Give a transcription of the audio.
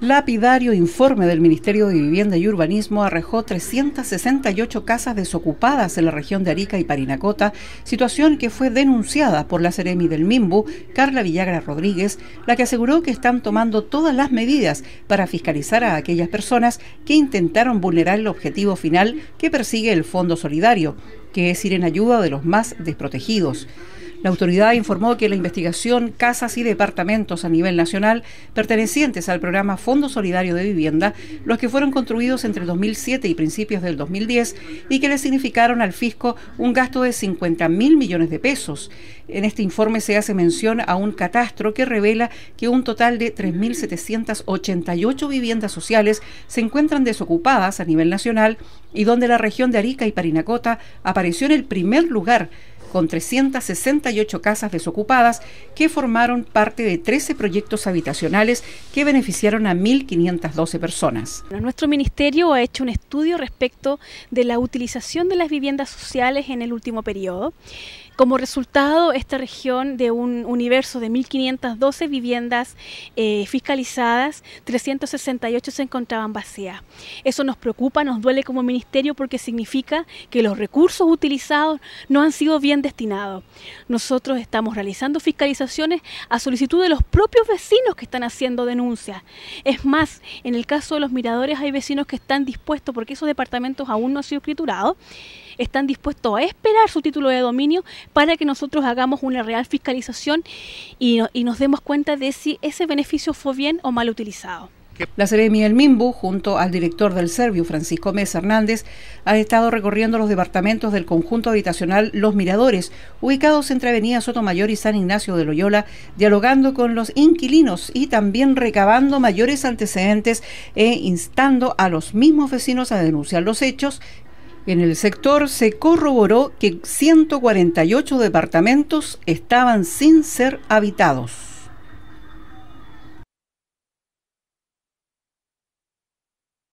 Lapidario informe del Ministerio de Vivienda y Urbanismo arrojó 368 casas desocupadas en la región de Arica y Parinacota, situación que fue denunciada por la seremi del Mimbu, Carla Villagra Rodríguez, la que aseguró que están tomando todas las medidas para fiscalizar a aquellas personas que intentaron vulnerar el objetivo final que persigue el Fondo Solidario, que es ir en ayuda de los más desprotegidos. La autoridad informó que la investigación Casas y Departamentos a nivel nacional pertenecientes al programa Fondo Solidario de Vivienda, los que fueron construidos entre el 2007 y principios del 2010 y que le significaron al fisco un gasto de 50 mil millones de pesos. En este informe se hace mención a un catastro que revela que un total de 3.788 viviendas sociales se encuentran desocupadas a nivel nacional y donde la región de Arica y Parinacota apareció en el primer lugar con 368 casas desocupadas que formaron parte de 13 proyectos habitacionales que beneficiaron a 1.512 personas. Nuestro ministerio ha hecho un estudio respecto de la utilización de las viviendas sociales en el último periodo como resultado, esta región de un universo de 1.512 viviendas eh, fiscalizadas, 368 se encontraban vacías. Eso nos preocupa, nos duele como ministerio porque significa que los recursos utilizados no han sido bien destinados. Nosotros estamos realizando fiscalizaciones a solicitud de los propios vecinos que están haciendo denuncias. Es más, en el caso de los miradores hay vecinos que están dispuestos, porque esos departamentos aún no han sido escriturados, están dispuestos a esperar su título de dominio para que nosotros hagamos una real fiscalización y, nos demos cuenta de si ese beneficio fue bien o mal utilizado. La Seremi Miguel Mimbu, junto al director del Servio, Francisco Mes Hernández, ha estado recorriendo los departamentos del conjunto habitacional Los Miradores, ubicados entre Avenida Sotomayor y San Ignacio de Loyola, dialogando con los inquilinos y también recabando mayores antecedentes e instando a los mismos vecinos a denunciar los hechos en el sector se corroboró que 148 departamentos estaban sin ser habitados.